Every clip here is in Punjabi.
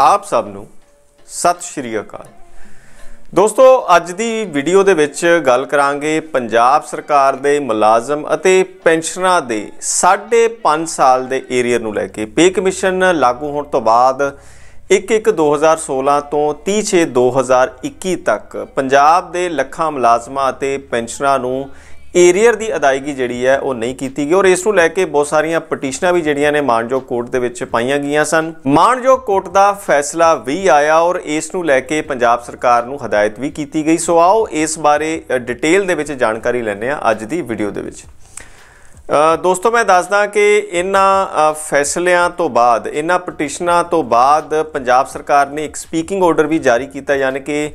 ਆਪ ਸਭ ਨੂੰ ਸਤਿ ਸ਼੍ਰੀ ਅਕਾਲ ਦੋਸਤੋ ਅੱਜ ਦੀ ਵੀਡੀਓ ਦੇ ਵਿੱਚ ਗੱਲ ਕਰਾਂਗੇ ਪੰਜਾਬ ਸਰਕਾਰ ਦੇ ਮੁਲਾਜ਼ਮ ਅਤੇ ਪੈਨਸ਼ਨਰਾਂ ਦੇ 5.5 ਸਾਲ ਦੇ ਏਰੀਅਰ ਨੂੰ ਲੈ ਕੇ ਪੇ ਕਮਿਸ਼ਨ ਲਾਗੂ ਹੋਣ ਤੋਂ ਬਾਅਦ 1/1/2016 ਤੋਂ 30/6/2021 ਤੱਕ ਪੰਜਾਬ ਦੇ ਲੱਖਾਂ ਮੁਲਾਜ਼ਮਾਂ ਅਤੇ ਪੈਨਸ਼ਨਰਾਂ ਨੂੰ ਏਰੀਅਰ ਦੀ ਅਦਾਇਗੀ ਜਿਹੜੀ ਹੈ ਉਹ ਨਹੀਂ ਕੀਤੀ ਗਈ ਔਰ ਇਸ ਨੂੰ ਲੈ ਕੇ ਬਹੁਤ ਸਾਰੀਆਂ ਪਟੀਸ਼ਨਾਂ ਵੀ ਜਿਹੜੀਆਂ ਨੇ ਮਾਨਜੋ ਕੋਰਟ ਦੇ ਵਿੱਚ ਪਾਈਆਂ ਗਈਆਂ ਸਨ ਮਾਨਜੋ ਕੋਰਟ ਦਾ ਫੈਸਲਾ ਵੀ ਆਇਆ ਔਰ ਇਸ ਨੂੰ ਲੈ ਕੇ ਪੰਜਾਬ ਸਰਕਾਰ ਨੂੰ ਹਦਾਇਤ ਵੀ ਕੀਤੀ ਗਈ ਸੋ ਆਓ ਇਸ ਬਾਰੇ ਡਿਟੇਲ ਦੇ ਵਿੱਚ ਜਾਣਕਾਰੀ ਲੈਣੇ ਆ ਅੱਜ ਦੀ ਵੀਡੀਓ ਦੇ ਵਿੱਚ ਦੋਸਤੋ ਮੈਂ ਦੱਸਦਾ ਕਿ ਇਹਨਾਂ ਫੈਸਲਿਆਂ ਤੋਂ ਬਾਅਦ ਇਹਨਾਂ ਪਟੀਸ਼ਨਾਂ ਤੋਂ ਬਾਅਦ ਪੰਜਾਬ ਸਰਕਾਰ ਨੇ ਇੱਕ ਸਪੀਕਿੰਗ ਆਰਡਰ ਵੀ ਜਾਰੀ ਕੀਤਾ ਯਾਨੀ ਕਿ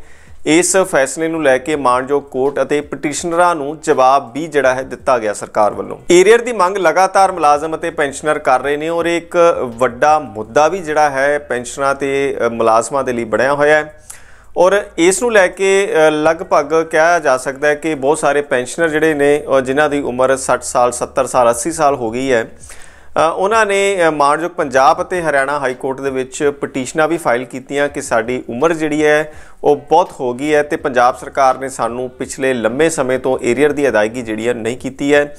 ਇਸ ਫੈਸਲੇ ਨੂੰ ਲੈ ਕੇ ਮਾਨਯੋਗ ਕੋਰਟ ਅਤੇ ਪਟੀਸ਼ਨਰਾਂ ਨੂੰ ਜਵਾਬ ਵੀ ਜਿਹੜਾ ਹੈ ਦਿੱਤਾ ਗਿਆ ਸਰਕਾਰ ਵੱਲੋਂ ਏਰੀਅਰ ਦੀ ਮੰਗ ਲਗਾਤਾਰ ਮੁਲਾਜ਼ਮ ਅਤੇ ਪੈਨਸ਼ਨਰ ਕਰ ਰਹੇ ਨੇ ਔਰ ਇੱਕ ਵੱਡਾ ਮੁੱਦਾ ਵੀ ਜਿਹੜਾ ਹੈ ਪੈਨਸ਼ਨਰਾਂ ਤੇ ਮੁਲਾਜ਼ਮਾਂ ਦੇ ਲਈ ਬਣਿਆ ਹੋਇਆ ਹੈ ਔਰ ਇਸ ਨੂੰ ਲੈ ਕੇ ਲਗਭਗ ਕਿਹਾ ਜਾ ਸਕਦਾ ਹੈ ਕਿ ਬਹੁਤ ਸਾਰੇ ਪੈਨਸ਼ਨਰ ਜਿਹੜੇ ਨੇ ਜਿਨ੍ਹਾਂ ਦੀ ਉਮਰ 60 ਸਾਲ 70 ਸਾਲ 80 ਸਾਲ ਹੋ ਗਈ ਹੈ ਉਹਨਾਂ ਨੇ ਮਾਨਯੋਗ ਪੰਜਾਬ ਅਤੇ ਹਰਿਆਣਾ ਹਾਈ ਕੋਰਟ ਦੇ ਵਿੱਚ ਪਟੀਸ਼ਨਾਂ ਵੀ ਫਾਈਲ ਕੀਤੀਆਂ ਕਿ ਸਾਡੀ ਉਮਰ ਜਿਹੜੀ ਹੈ ਉਹ ਬਹੁਤ ਹੋ ਗਈ ਹੈ ਤੇ ਪੰਜਾਬ ਸਰਕਾਰ ਨੇ ਸਾਨੂੰ ਪਿਛਲੇ ਲੰਮੇ ਸਮੇਂ ਤੋਂ ਏਰੀਅਰ ਦੀ ਅਦਾਇਗੀ ਜਿਹੜੀ ਹੈ ਨਹੀਂ ਕੀਤੀ ਹੈ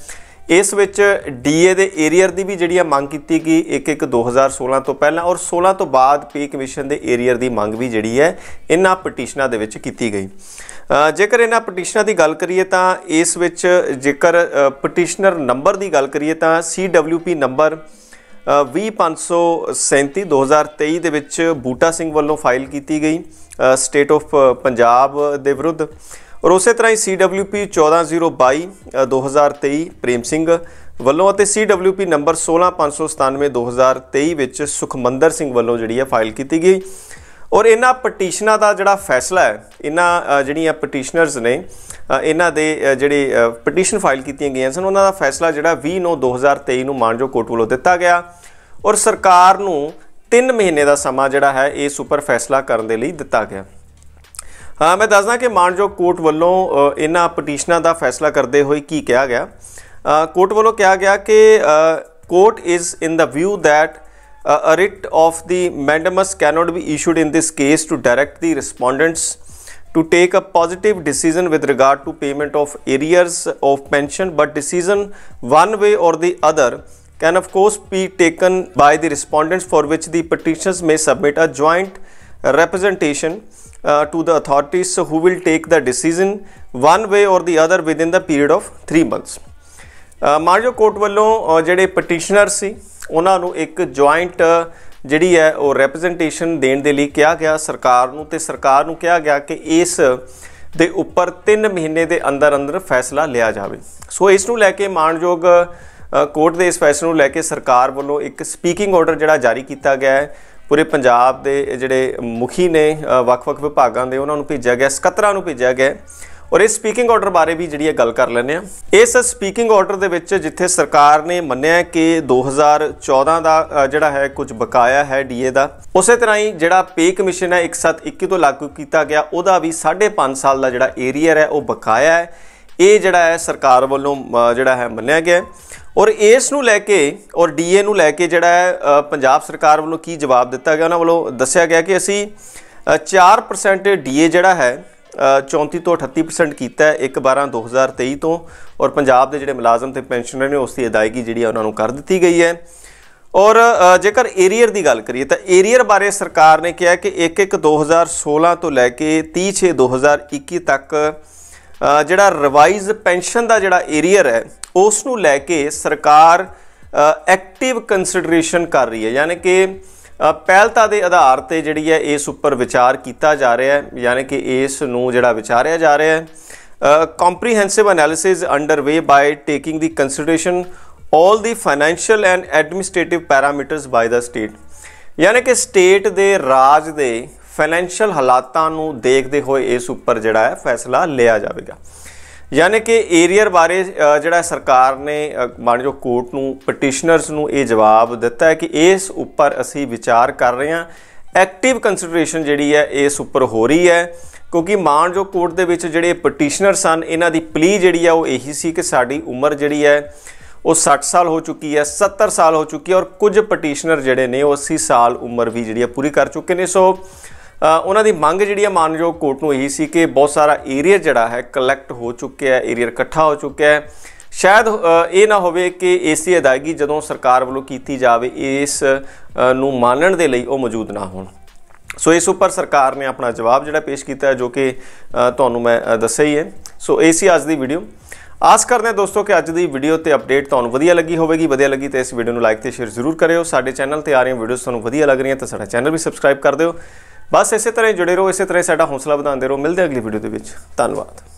ਇਸ ਵਿੱਚ ਡੀਏ ਦੇ ਏਰੀਅਰ ਦੀ ਵੀ ਜਿਹੜੀ ਆ ਮੰਗ ਕੀਤੀ ਗਈ 1-1 2016 ਤੋਂ ਪਹਿਲਾਂ ਔਰ 16 ਤੋਂ ਬਾਅਦ ਪੀ ਕਮਿਸ਼ਨ ਦੇ ਏਰੀਅਰ ਦੀ ਮੰਗ ਵੀ ਜਿਹੜੀ ਹੈ ਇਹਨਾਂ ਪਟੀਸ਼ਨਾਂ ਦੇ ਵਿੱਚ ਕੀਤੀ ਗਈ ਜੇਕਰ ਇਹਨਾਂ ਪਟੀਸ਼ਨਾਂ ਦੀ ਗੱਲ ਕਰੀਏ ਤਾਂ ਇਸ ਵਿੱਚ ਜੇਕਰ ਪਟੀਸ਼ਨਰ ਨੰਬਰ ਦੀ ਗੱਲ ਕਰੀਏ ਤਾਂ CWP ਨੰਬਰ 20537 2023 ਦੇ ਵਿੱਚ ਬੂਟਾ ਸਿੰਘ ਵੱਲੋਂ ਫਾਈਲ ਕੀਤੀ ਗਈ ਸਟੇਟ ਆਫ ਪੰਜਾਬ ਦੇ ਵਿਰੁੱਧ ਔਰ ਉਸੇ ਤਰ੍ਹਾਂ ਹੀ CWP 14022 2023 ਪ੍ਰੇਮ ਸਿੰਘ ਵੱਲੋਂ ਅਤੇ CWP ਨੰਬਰ 16597 2023 ਵਿੱਚ ਸੁਖਮੰਦਰ ਸਿੰਘ ਵੱਲੋਂ ਜਿਹੜੀ ਹੈ ਫਾਈਲ ਕੀਤੀ ਗਈ ਔਰ ਇਹਨਾਂ ਪਟੀਸ਼ਨਾਂ ਦਾ ਜਿਹੜਾ ਫੈਸਲਾ ਹੈ ਇਹਨਾਂ ਜਿਹੜੀਆਂ ਪਟੀਸ਼ਨਰਸ ਨੇ ਇਹਨਾਂ ਦੇ ਜਿਹੜੇ ਪਟੀਸ਼ਨ ਫਾਈਲ ਕੀਤੀਆਂ ਗਈਆਂ ਸਨ ਉਹਨਾਂ ਦਾ ਫੈਸਲਾ ਜਿਹੜਾ 20 ਨੋ 2023 ਨੂੰ ਮਾਨਜੋ ਕੋਰਟ ਵੱਲੋਂ ਦਿੱਤਾ ਗਿਆ ਔਰ ਸਰਕਾਰ ਨੂੰ 3 ਮਹੀਨੇ ਦਾ ਸਮਾਂ ਜਿਹੜਾ ਹੈ ਇਹ ਸੁਪਰ ਫੈਸਲਾ ਕਰਨ ਦੇ ਲਈ ਦਿੱਤਾ ਗਿਆ ਹਾਂ ਮੈਂ ਦੱਸਦਾ ਕਿ ਮਾਨਜੋ ਕੋਰਟ ਵੱਲੋਂ ਇਹਨਾਂ ਪਟੀਸ਼ਨਾਂ ਦਾ ਫੈਸਲਾ ਕਰਦੇ ਹੋਏ ਕੀ ਕਿਹਾ ਗਿਆ ਕੋਰਟ ਵੱਲੋਂ ਕਿਹਾ ਗਿਆ ਕਿ court is in the view that uh, a writ of the mandamus cannot be issued in this case to direct the respondents to take a positive decision with regard to payment of arrears of pension but decision one way or the other can of course be taken by the respondents for which the petitioners may submit a joint representation uh, to the authorities who will take the decision one way or the other within the period of 3 months. ਮਾਰਜੋ ਕੋਰਟ ਵੱਲੋਂ ਜਿਹੜੇ ਪਟੀਸ਼ਨਰ ਸੀ ਉਹਨਾਂ ਨੂੰ ਇੱਕ ਜੁਆਇੰਟ ਜਿਹੜੀ ਹੈ ਉਹ ਰੈਪਰੈਜ਼ੈਂਟੇਸ਼ਨ ਦੇਣ ਦੇ ਲਈ ਕਿਹਾ ਗਿਆ ਸਰਕਾਰ ਨੂੰ ਤੇ ਸਰਕਾਰ ਨੂੰ ਕਿਹਾ ਗਿਆ ਕਿ ਇਸ ਦੇ ਉੱਪਰ 3 ਮਹੀਨੇ ਦੇ ਅੰਦਰ ਅੰਦਰ ਫੈਸਲਾ ਲਿਆ ਜਾਵੇ ਸੋ ਇਸ ਨੂੰ ਲੈ ਕੇ ਮਾਨਯੋਗ ਕੋਰਟ ਦੇ ਇਸ ਫੈਸਲੇ ਨੂੰ ਲੈ ਕੇ ਸਰਕਾਰ ਵੱਲੋਂ ਇੱਕ ਸਪੀਕਿੰਗ ਆਰਡਰ ਜਿਹੜਾ ਜਾਰੀ ਕੀਤਾ ਗਿਆ ਹੈ ਪੂਰੇ ਪੰਜਾਬ ਦੇ ਜਿਹੜੇ ਮੁਖੀ ਨੇ ਵੱਖ-ਵੱਖ ਵਿਭਾਗਾਂ ਦੇ ਉਹਨਾਂ ਨੂੰ ਭੇਜਿਆ ਗਿਆ ਸਕੱਤਰਾਂ ਨੂੰ ਭੇਜਿਆ ਗਿਆ ਔਰ ਇਸ ਸਪੀਕਿੰਗ ਆਰਡਰ ਬਾਰੇ ਵੀ ਜਿਹੜੀ ਇਹ ਗੱਲ ਕਰ ਲੈਂਦੇ ਆ ਇਸ ਸਪੀਕਿੰਗ ਆਰਡਰ ਦੇ ਵਿੱਚ ਜਿੱਥੇ ਸਰਕਾਰ ਨੇ ਮੰਨਿਆ ਕਿ 2014 ਦਾ ਜਿਹੜਾ ਹੈ ਕੁਝ ਬਕਾਇਆ ਹੈ ਡੀਏ ਦਾ ਉਸੇ ਤਰ੍ਹਾਂ ਹੀ ਜਿਹੜਾ ਪੇ ਕਮਿਸ਼ਨ ਹੈ 1721 ਤੋਂ ਲਾਗੂ ਕੀਤਾ ਗਿਆ ਉਹਦਾ ਵੀ 5.5 ਸਾਲ ਦਾ ਜਿਹੜਾ ਏਰੀਅਰ ਹੈ ਉਹ ਬਕਾਇਆ ਹੈ ਇਹ ਜਿਹੜਾ ਹੈ ਸਰਕਾਰ ਵੱਲੋਂ ਜਿਹੜਾ ਹੈ ਮੰਨਿਆ ਗਿਆ ਔਰ ਇਸ ਨੂੰ ਲੈ ਕੇ ਔਰ ਡੀਏ ਨੂੰ ਲੈ ਕੇ ਜਿਹੜਾ ਹੈ ਪੰਜਾਬ ਸਰਕਾਰ ਵੱਲੋਂ ਕੀ ਜਵਾਬ ਦਿੱਤਾ ਗਿਆ ਉਹਨਾਂ ਵੱਲੋਂ ਦੱਸਿਆ ਗਿਆ ਕਿ ਅਸੀਂ 4% ਡੀਏ ਜਿਹੜਾ ਹੈ 34 ਤੋਂ 38% ਕੀਤਾ ਹੈ 1/12/2023 ਤੋਂ ਔਰ ਪੰਜਾਬ ਦੇ ਜਿਹੜੇ ਮੁਲਾਜ਼ਮ ਤੇ ਪੈਨਸ਼ਨਰ ਨੇ ਉਸ ਦੀ ਅਦਾਇਗੀ ਜਿਹੜੀ ਉਹਨਾਂ ਨੂੰ ਕਰ ਦਿੱਤੀ ਗਈ ਹੈ ਔਰ ਜੇਕਰ ਏਰੀਅਰ ਦੀ ਗੱਲ ਕਰੀਏ ਤਾਂ ਏਰੀਅਰ ਬਾਰੇ ਸਰਕਾਰ ਨੇ ਕਿਹਾ ਕਿ 1/1/2016 ਤੋਂ ਲੈ ਕੇ 30/6/2021 ਤੱਕ ਜਿਹੜਾ ਰਿਵਾਈਜ਼ ਪੈਨਸ਼ਨ ਦਾ ਜਿਹੜਾ ਏਰੀਅਰ ਹੈ ਉਸ ਨੂੰ ਲੈ ਕੇ ਸਰਕਾਰ ਐਕਟਿਵ ਕੰਸੀਡਰੇਸ਼ਨ ਕਰ ਰਹੀ ਹੈ ਯਾਨੀ ਕਿ ਪਹਿਲਤਾ ਦੇ ਆਧਾਰ ਤੇ ਜਿਹੜੀ ਹੈ ਇਸ ਉੱਪਰ ਵਿਚਾਰ ਕੀਤਾ ਜਾ ਰਿਹਾ ਹੈ ਯਾਨੀ ਕਿ ਇਸ ਨੂੰ ਜਿਹੜਾ ਵਿਚਾਰਿਆ ਜਾ ਰਿਹਾ ਹੈ comprehensive analysis underway by taking the consideration all the financial and administrative parameters by the state ਯਾਨੀ ਕਿ ਸਟੇਟ ਦੇ ਰਾਜ ਦੇ ਫਾਈਨੈਂਸ਼ੀਅਲ ਹਾਲਾਤਾਂ ਨੂੰ ਦੇਖਦੇ ਹੋਏ ਇਸ ਉੱਪਰ ਜਿਹੜਾ ਹੈ ਫੈਸਲਾ ਲਿਆ ਜਾਵੇਗਾ ਯਾਨੀ ਕਿ ਏਰੀਅਰ ਬਾਰੇ ਜਿਹੜਾ ਸਰਕਾਰ ਨੇ ਮੰਨ ਜੋ ਕੋਰਟ ਨੂੰ ਪਟੀਸ਼ਨਰਸ ਨੂੰ ਇਹ ਜਵਾਬ ਦਿੱਤਾ ਹੈ ਕਿ ਇਸ ਉੱਪਰ ਅਸੀਂ ਵਿਚਾਰ ਕਰ ਰਹੇ ਹਾਂ ਐਕਟਿਵ ਕੰਸੀਡਰੇਸ਼ਨ ਜਿਹੜੀ ਹੈ ਇਸ ਉੱਪਰ ਹੋ ਰਹੀ ਹੈ ਕਿਉਂਕਿ ਮਾਨ ਜੋ ਕੋਰਟ ਦੇ ਵਿੱਚ ਜਿਹੜੇ ਪਟੀਸ਼ਨਰ ਸਨ ਇਹਨਾਂ ਦੀ ਪਲੀ ਜਿਹੜੀ ਆ ਉਹ ਇਹੀ ਸੀ ਕਿ ਸਾਡੀ ਉਮਰ ਜਿਹੜੀ ਹੈ ਉਹ 60 ਸਾਲ ਹੋ ਚੁੱਕੀ ਹੈ 70 ਸਾਲ ਹੋ ਚੁੱਕੀ ਹੈ ਔਰ ਕੁਝ ਪਟੀਸ਼ਨਰ ਜਿਹੜੇ ਨੇ ਉਹ 80 ਸਾਲ ਉਮਰ ਵੀ ਜਿਹੜੀ ਹੈ ਪੂਰੀ ਕਰ ਚੁੱਕੇ ਨੇ ਸੋ ਉਹਨਾਂ ਦੀ ਮੰਗ ਜਿਹੜੀ ਹੈ ਮਾਨਯੋਗ ਕੋਰਟ ਨੂੰ ਇਹੀ ਸੀ ਕਿ ਬਹੁਤ ਸਾਰਾ ਏਰੀਆ ਜਿਹੜਾ ਹੈ ਕਲੈਕਟ ਹੋ ਚੁੱਕਿਆ ਹੈ ਏਰੀਆ ਇਕੱਠਾ ਹੋ ਚੁੱਕਿਆ ਹੈ ਸ਼ਾਇਦ ਇਹ ਨਾ ਹੋਵੇ ਕਿ ਏਸੀ ਅਦਾਇਗੀ ਜਦੋਂ ਸਰਕਾਰ ਵੱਲੋਂ ਕੀਤੀ ਜਾਵੇ ਇਸ ਨੂੰ ਮੰਨਣ ਦੇ ਲਈ ਉਹ ਮੌਜੂਦ ਨਾ ਹੋਣ ਸੋ ਇਸ ਉੱਪਰ ਸਰਕਾਰ ਨੇ ਆਪਣਾ ਜਵਾਬ ਜਿਹੜਾ ਪੇਸ਼ ਕੀਤਾ ਹੈ ਜੋ ਕਿ ਤੁਹਾਨੂੰ ਮੈਂ ਦੱਸਿਆ ਹੀ ਹੈ ਸੋ ਏਸੀ ਅੱਜ ਦੀ ਵੀਡੀਓ ਆਸ ਕਰਦੇ ਹਾਂ ਦੋਸਤੋ ਕਿ ਅੱਜ ਦੀ ਵੀਡੀਓ ਤੇ ਅਪਡੇਟ ਤੁਹਾਨੂੰ ਵਧੀਆ ਲੱਗੀ ਹੋਵੇਗੀ ਵਧੀਆ ਲੱਗੀ ਤਾਂ ਇਸ ਵੀਡੀਓ ਨੂੰ ਲਾਈਕ ਤੇ ਸ਼ੇਅਰ ਜ਼ਰੂਰ ਕਰਿਓ ਸਾਡੇ ਚੈਨਲ ਤੇ ਆ ਰਹੀਆਂ ਵੀਡੀਓਜ਼ ਤੁਹਾਨੂੰ ਵਧੀਆ ਲੱਗ ਰਹੀਆਂ ਤਾਂ ਸਾਡਾ ਚੈਨਲ ਵੀ ਸਬਸਕ੍ਰਾਈਬ ਕਰ ਦਿਓ ਬਸ ਇਸੇ ਤਰ੍ਹਾਂ ਜੁੜੇ ਰਹੋ ਇਸੇ ਤਰ੍ਹਾਂ ਸਾਡਾ ਹੌਸਲਾ ਵਧਾਉਂਦੇ ਰਹੋ ਮਿਲਦੇ ਅਗਲੀ ਵੀਡੀਓ ਦੇ ਵਿੱਚ ਧੰਨਵਾਦ